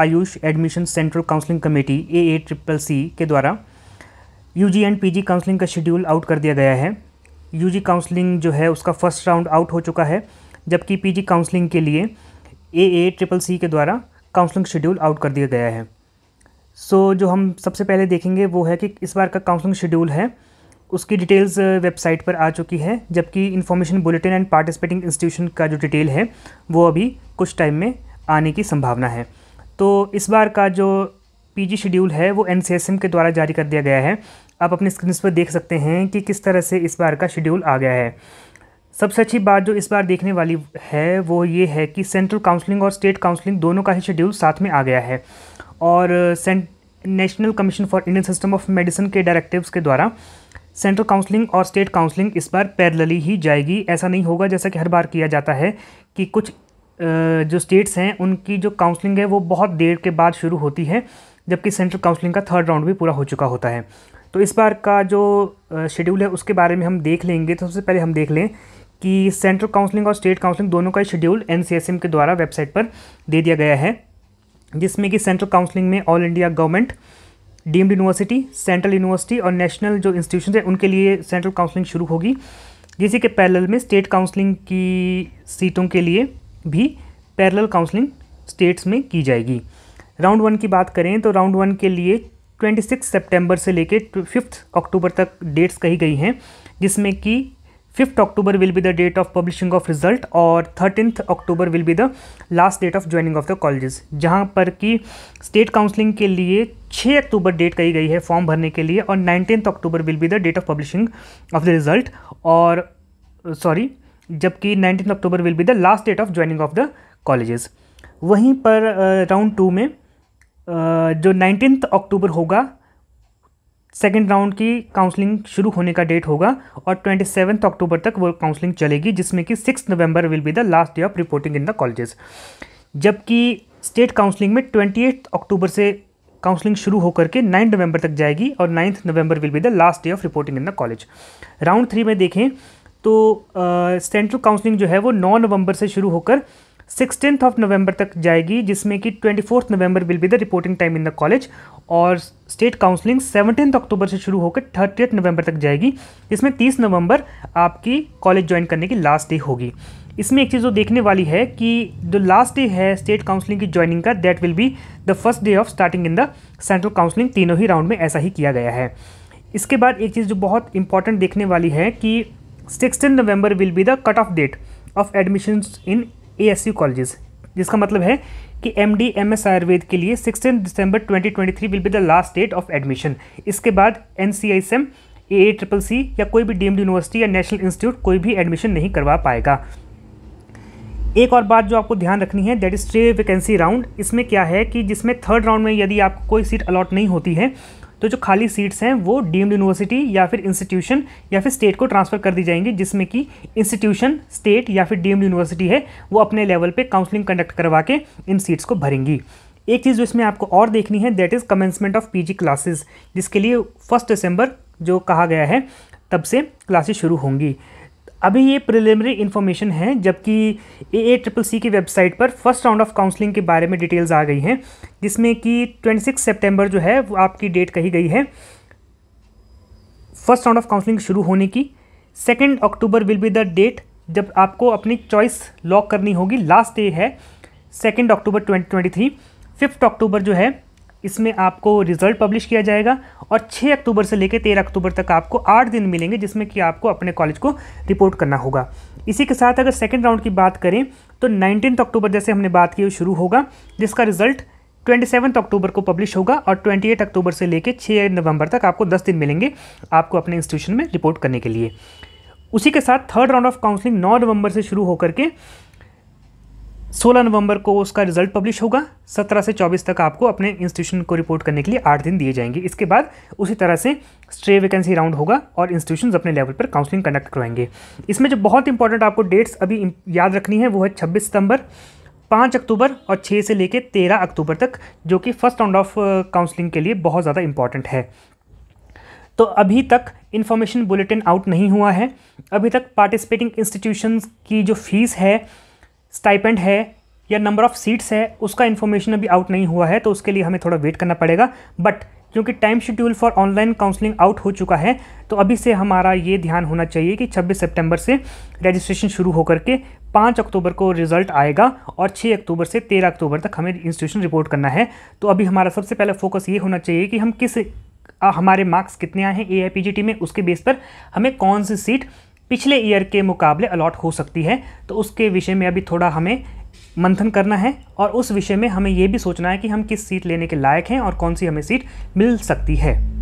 Ayush admission central counselling committee A A triple C के द्वारा U G and P G counselling का schedule out कर दिया गया है यू जी काउंसलिंग जो है उसका फर्स्ट राउंड आउट हो चुका है जबकि पी जी काउंसलिंग के लिए ए ए ट्रिपल सी के द्वारा काउंसलिंग शेड्यूल आउट कर दिया गया है सो so, जो हम सबसे पहले देखेंगे वो है कि इस बार का काउंसलिंग शेड्यूल है उसकी डिटेल्स वेबसाइट पर आ चुकी है जबकि information bulletin and participating institution का जो डिटेल है वो अभी कुछ टाइम में आने की संभावना है तो इस बार का जो पीजी शेड्यूल है वो एन के द्वारा जारी कर दिया गया है आप अपने स्क्रीन पर देख सकते हैं कि किस तरह से इस बार का शेड्यूल आ गया है सबसे अच्छी बात जो इस बार देखने वाली है वो ये है कि सेंट्रल काउंसलिंग और स्टेट काउंसलिंग दोनों का ही शेड्यूल साथ में आ गया है और national commission for Indian system of medicine के डायरेक्टिव्स के द्वारा सेंट्रल काउंसलिंग और स्टेट काउंसलिंग इस बार पैरेलली ही जाएगी ऐसा नहीं होगा जैसा कि हर बार किया जाता है कि कुछ जो स्टेट्स हैं उनकी जो काउंसलिंग है वो बहुत देर के बाद शुरू होती है जबकि सेंट्रल काउंसलिंग का थर्ड राउंड भी पूरा हो चुका होता है तो इस बार का जो शेड्यूल है उसके बारे में हम देख लेंगे तो सबसे पहले हम देख लें कि सेंट्रल काउंसलिंग और स्टेट काउंसलिंग दोनों का शेड्यूल एन के द्वारा वेबसाइट पर दे दिया गया है जिसमें कि सेंट्रल काउंसलिंग में all India government deemed university central university और नेशनल जो इंस्टीट्यूशन है उनके लिए सेंट्रल काउंसलिंग शुरू होगी इसी के पैरेलल में स्टेट काउंसलिंग की सीटों के लिए भी पैरेलल काउंसलिंग स्टेट्स में की जाएगी राउंड वन की बात करें तो राउंड वन के लिए ट्वेंटी सिक्स सेप्टेम्बर से लेकर फिफ्थ अक्टूबर तक डेट्स कही गई हैं जिसमें कि fifth October will be the date of publishing of result और thirteenth October will be the last date of joining of the colleges जहां पर कि स्टेट काउंसलिंग के लिए 6 अक्टूबर डेट कही गई है फॉर्म भरने के लिए और nineteen October will be the date of publishing of the result और सॉरी जबकि nineteen October will be the last date of joining of the colleges वहीं पर राउंड uh, टू में uh, जो नाइनटीन अक्टूबर होगा सेकेंड राउंड की counselling शुरू होने का डेट होगा और ट्वेंटी सेवन्थ अक्टूबर तक वो काउंसलिंग चलेगी जिसमें कि six November will be the last day of reporting in the colleges जबकि स्टेट काउंसलिंग में ट्वेंटी एट अक्टूबर से काउंसलिंग शुरू होकर के नाइन नवंबर तक जाएगी और ninth November will be the last day of reporting in the college round three में देखें तो सेंट्रल काउंसलिंग जो है वो नौ नवंबर से शुरू होकर सिक्सटीन ऑफ नवंबर तक जाएगी जिसमें कि twenty fourth November will be the reporting time in the college और स्टेट काउंसलिंग सेवनटीन अक्टूबर से शुरू होकर थर्टी नवंबर तक जाएगी इसमें तीस नवंबर आपकी कॉलेज ज्वाइन करने की लास्ट डे होगी इसमें एक चीज़ जो देखने वाली है कि जो लास्ट डे है स्टेट काउंसलिंग की ज्वाइनिंग का that will be the first day of starting in the central counselling तीनों ही राउंड में ऐसा ही किया गया है इसके बाद एक चीज़ जो बहुत इंपॉर्टेंट देखने वाली है कि sixteen November will be the cut off date of admissions in A S U colleges जिसका मतलब है कि M D M S Ayurveda के लिए sixteen December twenty twenty three will be the last date of admission इसके बाद N C I S M A A triple C या कोई भी डीम्ड यूनिवर्सिटी या नेशनल इंस्टीट्यूट कोई भी एडमिशन नहीं करवा पाएगा एक और बात जो आपको ध्यान रखनी है that is stray vacancy round इसमें क्या है कि जिसमें थर्ड राउंड में यदि आपको कोई सीट अलॉट नहीं होती है तो जो खाली सीट्स हैं वो डीम्ड यूनिवर्सिटी या फिर इंस्टीट्यूशन या फिर स्टेट को ट्रांसफ़र कर दी जाएंगी जिसमें कि इंस्टीट्यूशन स्टेट या फिर डीम्ड यूनिवर्सिटी है वो अपने लेवल पर काउंसलिंग कंडक्ट करवा के इन सीट्स को भरेंगी एक चीज़ जो इसमें आपको और देखनी है that is commencement of P classes जिसके लिए फर्स्ट दिसंबर जो कहा गया है तब से क्लासेस शुरू होंगी अभी ये प्रिलिमिनरी इन्फॉर्मेशन है जबकि ए ए ट्रिपल सी की वेबसाइट पर फर्स्ट राउंड ऑफ काउंसलिंग के बारे में डिटेल्स आ गई हैं जिसमें कि 26 सितंबर जो है वो आपकी डेट कही गई है फर्स्ट राउंड ऑफ काउंसलिंग शुरू होने की second October will be the date जब आपको अपनी चॉइस लॉक करनी होगी लास्ट डे है second October twenty twenty three fifth October जो है इसमें आपको रिज़ल्ट पब्लिश किया जाएगा और 6 अक्टूबर से लेकर 13 अक्टूबर तक आपको आठ दिन मिलेंगे जिसमें कि आपको अपने कॉलेज को रिपोर्ट करना होगा इसी के साथ अगर सेकेंड राउंड की बात करें तो नाइनटीन अक्टूबर जैसे हमने बात की शुरू होगा जिसका रिज़ल्ट ट्वेंटी सेवन्थ अक्टूबर को पब्लिश होगा और ट्वेंटी एट अक्टूबर से लेकर छः नवंबर तक आपको दस दिन मिलेंगे आपको अपने इंस्टीट्यूशन में रिपोर्ट करने के लिए उसी के साथ थर्ड राउंड ऑफ काउंसलिंग नौ नवंबर से शुरू होकर के 16 नवंबर को उसका रिजल्ट पब्लिश होगा 17 से 24 तक आपको अपने इंस्टीट्यूशन को रिपोर्ट करने के लिए आठ दिन दिए जाएंगे इसके बाद उसी तरह से स्ट्रे वैकेंसी राउंड होगा और इंस्टीट्यूशन अपने लेवल पर काउंसलिंग कंडक्ट करवाएंगे इसमें जो बहुत इंपॉर्टेंट आपको डेट्स अभी याद रखनी है वो है छब्बीस सितंबर पाँच अक्टूबर और छः से लेकर तेरह अक्टूबर तक जो कि फर्स्ट राउंड ऑफ काउंसलिंग के लिए बहुत ज़्यादा इंपॉर्टेंट है तो अभी तक इन्फॉर्मेशन बुलेटिन आउट नहीं हुआ है अभी तक पार्टिसिपेटिंग इंस्टीट्यूशंस की जो फीस है स्टाइपेंड है या नंबर ऑफ़ सीट्स है उसका इन्फॉर्मेशन अभी आउट नहीं हुआ है तो उसके लिए हमें थोड़ा वेट करना पड़ेगा बट क्योंकि time schedule for online counselling out हो चुका है तो अभी से हमारा ये ध्यान होना चाहिए कि 26 सितंबर से रजिस्ट्रेशन शुरू होकर के 5 अक्टूबर को रिजल्ट आएगा और 6 अक्टूबर से 13 अक्टूबर तक हमें इंस्टीट्यूशन रिपोर्ट करना है तो अभी हमारा सबसे पहला फोकस ये होना चाहिए कि हम किस आ, हमारे मार्क्स कितने आए हैं ए में उसके बेस पर हमें कौन सी सीट पिछले ईयर के मुकाबले अलॉट हो सकती है तो उसके विषय में अभी थोड़ा हमें मंथन करना है और उस विषय में हमें ये भी सोचना है कि हम किस सीट लेने के लायक हैं और कौन सी हमें सीट मिल सकती है